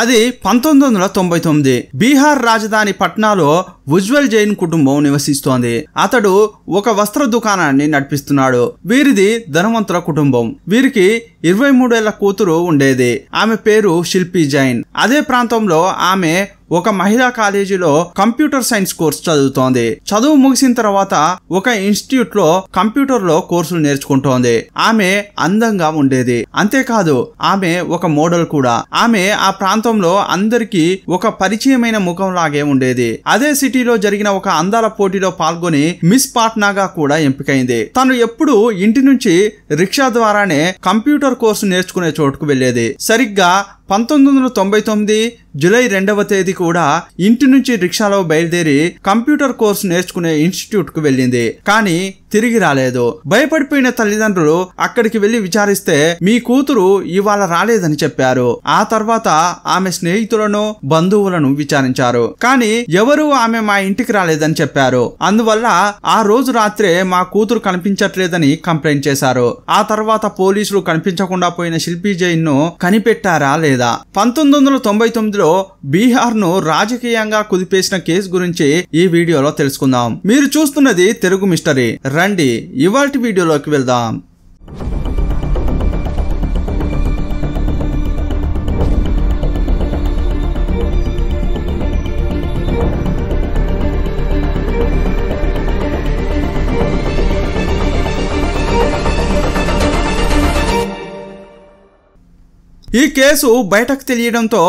అది పంతొమ్మిది వందల తొంభై తొమ్మిది బీహార్ రాజధాని పట్నాలో ఉజ్వల్ జైన్ కుటుంబం నివసిస్తోంది అతడు ఒక వస్త్ర దుకాణాన్ని నడిపిస్తున్నాడు వీరిది ధనవంతుల కుటుంబం వీరికి ఇరవై మూడేళ్ల కూతురు ఉండేది ఆమె పేరు శిల్పి జైన్ అదే ప్రాంతంలో ఆమె ఒక మహిళా కాలేజీలో కంప్యూటర్ సైన్స్ కోర్సు చదువుతోంది చదువు ముగిసిన తర్వాత ఒక ఇన్స్టిట్యూట్ లో కంప్యూటర్ లో కోర్సులు నేర్చుకుంటోంది ఆమె అందంగా ఉండేది అంతేకాదు ఆమె ఒక మోడల్ కూడా ఆమె ఆ ప్రాంతంలో అందరికీ ఒక పరిచయమైన ముఖం లాగే ఉండేది అదే సిటీలో జరిగిన ఒక అందాల పోటీలో పాల్గొని మిస్ పాట్నాగా కూడా ఎంపికైంది తను ఎప్పుడు ఇంటి నుంచి రిక్షా ద్వారానే కంప్యూటర్ కంప్యూటర్ కోర్సు నేర్చుకునే చోటుకు వెళ్ళేది సరిగ్గా పంతొమ్మిది వందల తొంభై తొమ్మిది జూలై రెండవ తేదీ కూడా ఇంటి నుంచి రిక్షాలో బయలుదేరి కంప్యూటర్ కోర్స్ నేర్చుకునే ఇన్స్టిట్యూట్ కు వెళ్ళింది కానీ తిరిగి రాలేదు భయపడిపోయిన తల్లిదండ్రులు అక్కడికి వెళ్లి విచారిస్తే మీ కూతురు ఇవాళ రాలేదని చెప్పారు ఆ తర్వాత ఆమె స్నేహితులను బంధువులను విచారించారు కానీ ఎవరు ఆమె మా ఇంటికి రాలేదని చెప్పారు అందువల్ల ఆ రోజు రాత్రే మా కూతురు కనిపించట్లేదని కంప్లైంట్ చేశారు ఆ తర్వాత పోలీసులు కనిపించకుండా పోయిన శిల్పీ జైన్ ను కనిపెట్టారా లేదా పంతొమ్మిది వందల తొంభై తొమ్మిది ఇందులో ను రాజకీయంగా కుదిపేసిన కేసు గురించి ఈ వీడియోలో తెలుసుకుందాం మీరు చూస్తున్నది తెలుగు మిస్టరీ రండి ఇవాటి వీడియోలోకి వెళ్దాం ఈ కేసు బయటకు తెలియడంతో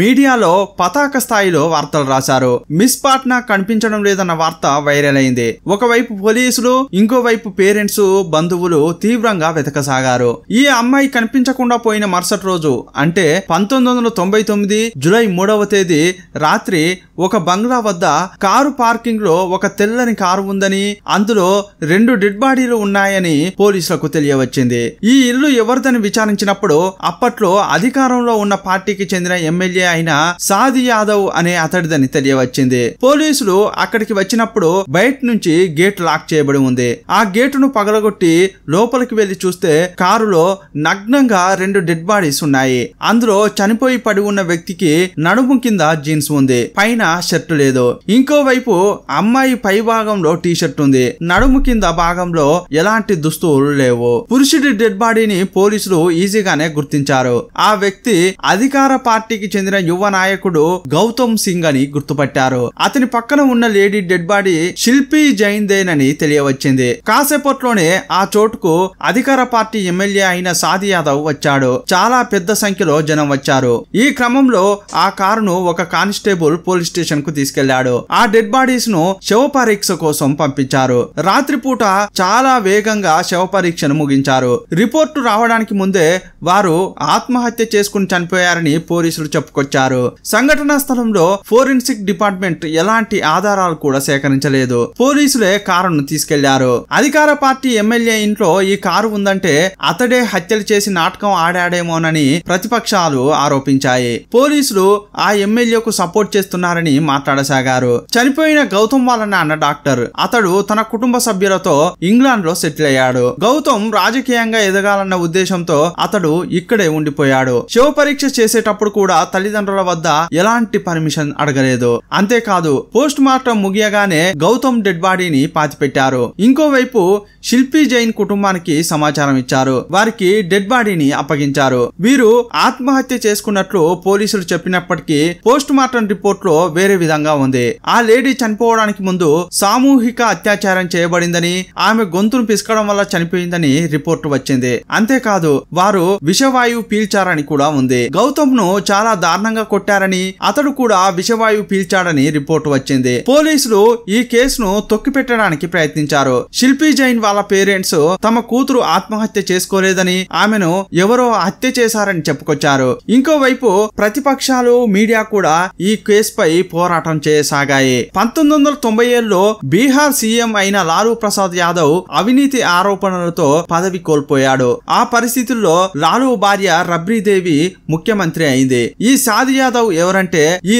మీడియాలో పతాక స్థాయిలో వార్తలు రాశారు మిస్ పాట్నా కనిపించడం లేదన్న వార్త వైరల్ అయింది ఒకవైపు పోలీసులు ఇంకోవైపు పేరెంట్స్ బంధువులు తీవ్రంగా వెతకసాగారు ఈ అమ్మాయి కనిపించకుండా పోయిన మరుసటి రోజు అంటే పంతొమ్మిది వందల తొంభై తొమ్మిది జులై మూడవ తేదీ రాత్రి ఒక బంగ్లా వద్ద కారు పార్కింగ్ లో ఒక తెల్లని కారు ఉందని అందులో రెండు డెడ్ బాడీలు ఉన్నాయని పోలీసులకు తెలియవచ్చింది ఈ ఇల్లు ఎవరిదని విచారించినప్పుడు అప్పట్లో అధికారంలో ఉన్న పార్టీకి చెందిన ఎమ్మెల్యే అయిన సాది యాదవ్ అనే అతడిదని తెలియవచ్చింది పోలీసులు అక్కడికి వచ్చినప్పుడు బయట నుంచి గేట్ లాక్ చేయబడి ఉంది ఆ గేటును పగలగొట్టి లోపలికి వెళ్లి చూస్తే కారులో నగ్నంగా రెండు డెడ్ బాడీస్ ఉన్నాయి అందులో చనిపోయి పడి ఉన్న వ్యక్తికి నడుము కింద జీన్స్ ఉంది పైన షర్ట్ లేదు ఇంకోవైపు అమ్మాయి పై భాగంలో టీ షర్ట్ ఉంది నడుము కింద భాగంలో ఎలాంటి దుస్తువులు లేవు పురుషుడి డెడ్ బాడీని పోలీసులు ఈజీగానే గుర్తించారు ఆ వ్యక్తి అధికార పార్టీకి చెందిన చెందిన యువ నాయకుడు గౌతమ్ సింగ్ అని గుర్తుపట్టారు అతని పక్కన ఉన్న లేడీ డెడ్ బాడీ శిల్పి జైన్దేనని తెలియవచ్చింది కాసేపట్లోనే ఆ చోటుకు అధికార పార్టీ ఎమ్మెల్యే అయిన సాది యాదవ్ వచ్చాడు చాలా పెద్ద సంఖ్యలో జనం వచ్చారు ఈ క్రమంలో ఆ కారును ఒక కానిస్టేబుల్ పోలీస్ స్టేషన్ కు తీసుకెళ్లాడు ఆ డెడ్ బాడీస్ ను శవ పరీక్ష కోసం పంపించారు రాత్రిపూట చాలా వేగంగా శవ పరీక్షను ముగించారు రిపోర్టు రావడానికి ముందే వారు ఆత్మహత్య చేసుకుని చనిపోయారని పోలీసులు చెప్పుకు చెప్పుకొచ్చారు సంఘటనా స్థలంలో ఫోరెన్సిక్ డిపార్ట్మెంట్ ఎలాంటి ఆధారాలు కూడా సేకరించలేదు పోలీసులే కారును తీసుకెళ్లారు అధికార పార్టీ ఎమ్మెల్యే ఇంట్లో ఈ కారు ఉందంటే అతడే హత్యలు చేసి నాటకం ఆడాడేమోనని ప్రతిపక్షాలు ఆరోపించాయి పోలీసులు ఆ ఎమ్మెల్యేకు సపోర్ట్ చేస్తున్నారని మాట్లాడసాగారు చనిపోయిన గౌతమ్ వాళ్ళ నాన్న డాక్టర్ అతడు తన కుటుంబ సభ్యులతో ఇంగ్లాండ్ లో సెటిల్ అయ్యాడు గౌతమ్ రాజకీయంగా ఎదగాలన్న ఉద్దేశంతో అతడు ఇక్కడే ఉండిపోయాడు శివ పరీక్ష చేసేటప్పుడు కూడా తల్లి తల్లిదండ్రుల వద్ద ఎలాంటి పర్మిషన్ అడగలేదు అంతేకాదు పోస్ట్ మార్టం ముగియగానే గౌతమ్ డెడ్ బాడీని పాతిపెట్టారు ఇంకోవైపు శిల్పి జైన్ కుటుంబానికి సమాచారం ఇచ్చారు వారికి డెడ్ బాడీని అప్పగించారు వీరు ఆత్మహత్య చేసుకున్నట్లు పోలీసులు చెప్పినప్పటికీ పోస్ట్ మార్టం రిపోర్ట్ లో వేరే విధంగా ఉంది ఆ లేడీ చనిపోవడానికి ముందు సామూహిక అత్యాచారం చేయబడిందని ఆమె గొంతును పిసకడం వల్ల చనిపోయిందని రిపోర్టు వచ్చింది అంతేకాదు వారు విషవాయువు పీల్చారని కూడా ఉంది గౌతమ్ ను చాలా దారుణంగా కొట్టారని అతడు కూడా విషవాయువు పీల్చాడని రిపోర్ట్ వచ్చింది పోలీసులు ఈ కేసును తొక్కిపెట్టడానికి ప్రయత్నించారు శిల్పి జైన్ వాళ్ళ పేరెంట్స్ తమ కూతురు ఆత్మహత్య చేసుకోలేదని ఆమెను ఎవరో హత్య చేశారని చెప్పుకొచ్చారు ఇంకోవైపు ప్రతిపక్షాలు మీడియా కూడా ఈ కేసుపై పోరాటం చేయసాగాయి పంతొమ్మిది వందల తొంభై ఏళ్ళలో బీహార్ సీఎం అయిన లాలూ ప్రసాద్ యాదవ్ అవినీతి ఆరోపణలతో పదవి కోల్పోయాడు ఆ పరిస్థితుల్లో లాలూ భార్య రబ్రీదేవి ముఖ్యమంత్రి అయింది ఈ సాది యాదవ్ ఎవరంటే ఈ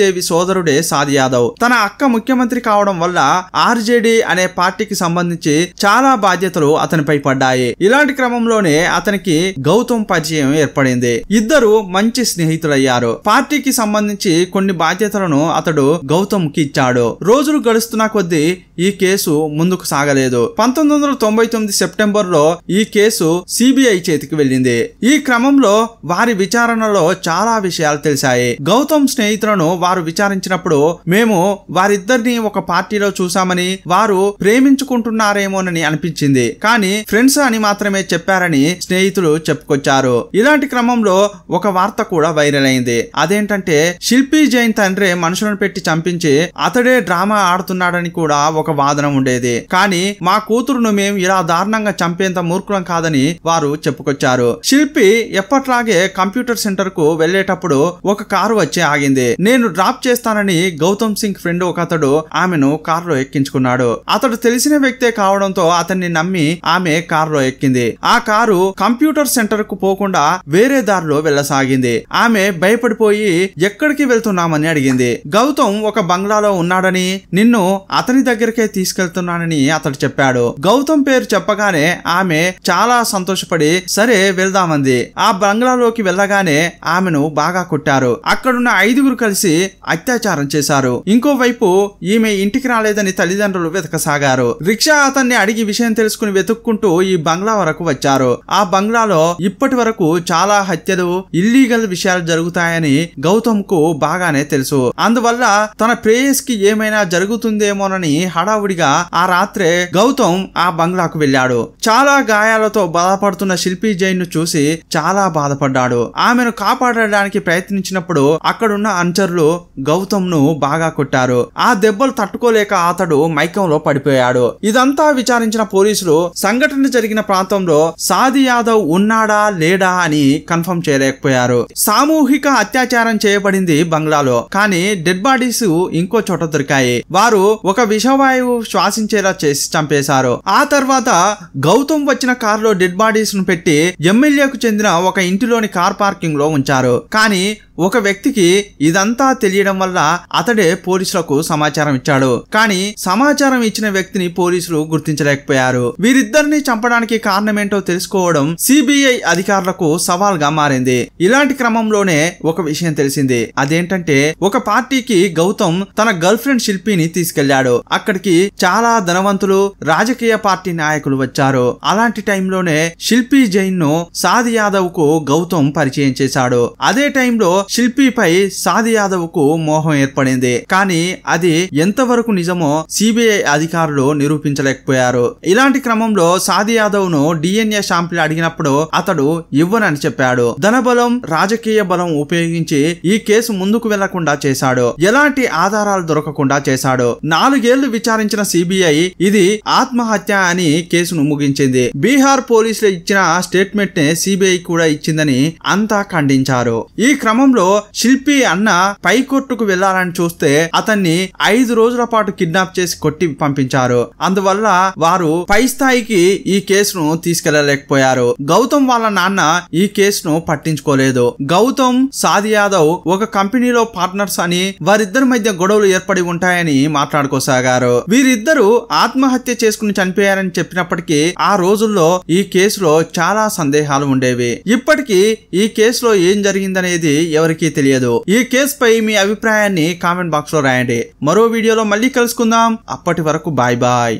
దేవి సోదరుడే సాది యాదవ్ తన అక్క ముఖ్యమంత్రి కావడం వల్ల ఆర్జేడి అనే పార్టీకి సంబంధించి చాలా బాధ్యతలు అతనిపై పడ్డాయి ఇలాంటి క్రమంలోనే అతనికి గౌతమ్ పరిచయం ఏర్పడింది ఇద్దరు మంచి స్నేహితులయ్యారు పార్టీకి సంబంధించి కొన్ని బాధ్యతలను అతడు గౌతమ్ కి ఇచ్చాడు రోజులు గడుస్తున్న కొద్దీ ఈ కేసు ముందుకు సాగలేదు పంతొమ్మిది వందల తొంభై తొమ్మిది సెప్టెంబర్ లో ఈ కేసు సిబిఐ చేతికి వెళ్ళింది ఈ క్రమంలో వారి విచారణలో చాలా విషయాలు విషయాలు తెలిసాయి గౌతమ్ స్నేహితులను వారు విచారించినప్పుడు మేము వారిద్దరిని ఒక పార్టీలో చూశామని వారు ప్రేమించుకుంటున్నారేమోనని అనిపించింది కానీ ఫ్రెండ్స్ అని మాత్రమే చెప్పారని స్నేహితులు చెప్పుకొచ్చారు ఇలాంటి క్రమంలో ఒక వార్త కూడా వైరల్ అయింది అదేంటంటే శిల్పి జైన్ తండ్రి మనుషులను పెట్టి చంపించి అతడే డ్రామా ఆడుతున్నాడని కూడా ఒక వాదన ఉండేది కానీ మా కూతురును మేము ఇలా దారుణంగా చంపేంత మూర్ఖులం కాదని వారు చెప్పుకొచ్చారు శిల్పి ఎప్పట్లాగే కంప్యూటర్ సెంటర్ కు వెళ్లేటప్పుడు వెళ్తున్నప్పుడు ఒక కారు వచ్చి ఆగింది నేను డ్రాప్ చేస్తానని గౌతమ్ సింగ్ ఫ్రెండ్ ఒక అతడు ఆమెను కారులో ఎక్కించుకున్నాడు అతడు తెలిసిన వ్యక్తే కావడంతో అతన్ని నమ్మి ఆమె కారులో ఎక్కింది ఆ కారు కంప్యూటర్ సెంటర్ కు పోకుండా వేరే దారిలో వెళ్లసాగింది ఆమె భయపడిపోయి ఎక్కడికి వెళ్తున్నామని అడిగింది గౌతమ్ ఒక బంగ్లాలో ఉన్నాడని నిన్ను అతని దగ్గరికే తీసుకెళ్తున్నానని అతడు చెప్పాడు గౌతమ్ పేరు చెప్పగానే ఆమె చాలా సంతోషపడి సరే వెళ్దామంది ఆ బంగ్లాలోకి వెళ్ళగానే ఆమెను బాగా బాగా కొట్టారు అక్కడున్న ఐదుగురు కలిసి అత్యాచారం చేశారు ఇంకోవైపు ఈమె ఇంటికి రాలేదని తల్లిదండ్రులు వెతకసాగారు రిక్షా అతన్ని అడిగి విషయం తెలుసుకుని వెతుక్కుంటూ ఈ బంగ్లా వరకు వచ్చారు ఆ బంగ్లాలో ఇప్పటి వరకు చాలా హత్యలు ఇల్లీగల్ విషయాలు జరుగుతాయని గౌతమ్ కు బాగానే తెలుసు అందువల్ల తన ప్రేయస్ కి ఏమైనా జరుగుతుందేమోనని హడావుడిగా ఆ రాత్రే గౌతమ్ ఆ బంగ్లాకు వెళ్ళాడు చాలా గాయాలతో బాధపడుతున్న శిల్పి జైన్ ను చూసి చాలా బాధపడ్డాడు ఆమెను కాపాడడానికి ప్రయత్నించినప్పుడు అక్కడున్న అనుచరులు ను బాగా కొట్టారు ఆ దెబ్బలు తట్టుకోలేక అతడు మైకంలో పడిపోయాడు ఇదంతా విచారించిన పోలీసులు సంఘటన జరిగిన ప్రాంతంలో సాది యాదవ్ ఉన్నాడా లేడా అని కన్ఫర్మ్ చేయలేకపోయారు సామూహిక అత్యాచారం చేయబడింది బంగ్లాలో కానీ డెడ్ బాడీస్ ఇంకో చోట దొరికాయి వారు ఒక విషవాయువు శ్వాసించేలా చేసి చంపేశారు ఆ తర్వాత గౌతమ్ వచ్చిన కారులో డెడ్ బాడీస్ ను పెట్టి ఎమ్మెల్యేకు చెందిన ఒక ఇంటిలోని కార్ పార్కింగ్ లో ఉంచారు కానీ ఒక వ్యక్తికి ఇదంతా తెలియడం వల్ల అతడే పోలీసులకు సమాచారం ఇచ్చాడు కానీ సమాచారం ఇచ్చిన వ్యక్తిని పోలీసులు గుర్తించలేకపోయారు వీరిద్దరిని చంపడానికి కారణమేంటో తెలుసుకోవడం సిబిఐ అధికారులకు సవాల్ గా మారింది ఇలాంటి క్రమంలోనే ఒక విషయం తెలిసింది అదేంటంటే ఒక పార్టీకి గౌతమ్ తన గర్ల్ ఫ్రెండ్ శిల్పిని తీసుకెళ్లాడు అక్కడికి చాలా ధనవంతులు రాజకీయ పార్టీ నాయకులు వచ్చారు అలాంటి టైంలోనే శిల్పి జైన్ ను సాది యాదవ్ కు గౌతమ్ పరిచయం చేశాడు అదే టైంలో శిల్పిపై సాది యాదవ్ కు మోహం ఏర్పడింది కానీ అది ఎంతవరకు నిజమో సిబిఐ అధికారులు నిరూపించలేకపోయారు ఇలాంటి క్రమంలో సాది యాదవ్ ను డిఎన్ఏ శాంపిల్ అడిగినప్పుడు అతడు ఇవ్వనని చెప్పాడు ధనబలం రాజకీయ బలం ఉపయోగించి ఈ కేసు ముందుకు వెళ్లకుండా చేశాడు ఎలాంటి ఆధారాలు దొరకకుండా చేశాడు నాలుగేళ్లు విచారించిన సిబిఐ ఇది ఆత్మహత్య అని కేసును ముగించింది బీహార్ పోలీసులు ఇచ్చిన స్టేట్మెంట్ నే సిబిఐ కూడా ఇచ్చిందని అంతా ఖండించారు ఈ క్రమంలో క్రమంలో శిల్పి అన్న పైకోర్టుకు వెళ్లాలని చూస్తే అతన్ని ఐదు రోజుల పాటు కిడ్నాప్ చేసి కొట్టి పంపించారు అందువల్ల వారు పై స్థాయికి ఈ కేసును తీసుకెళ్లలేకపోయారు గౌతమ్ వాళ్ళ నాన్న ఈ కేసును పట్టించుకోలేదు గౌతమ్ సాది యాదవ్ ఒక కంపెనీలో పార్ట్నర్స్ అని వారిద్దరి మధ్య గొడవలు ఏర్పడి ఉంటాయని మాట్లాడుకోసాగారు వీరిద్దరూ ఆత్మహత్య చేసుకుని చనిపోయారని చెప్పినప్పటికీ ఆ రోజుల్లో ఈ కేసులో చాలా సందేహాలు ఉండేవి ఇప్పటికీ ఈ కేసులో ఏం జరిగిందనేది ఎవరు ఎవరికీ తెలియదు ఈ కేసుపై మీ అభిప్రాయాన్ని కామెంట్ బాక్స్ లో రాయండి మరో వీడియోలో మళ్ళీ కలుసుకుందాం అప్పటి వరకు బాయ్ బాయ్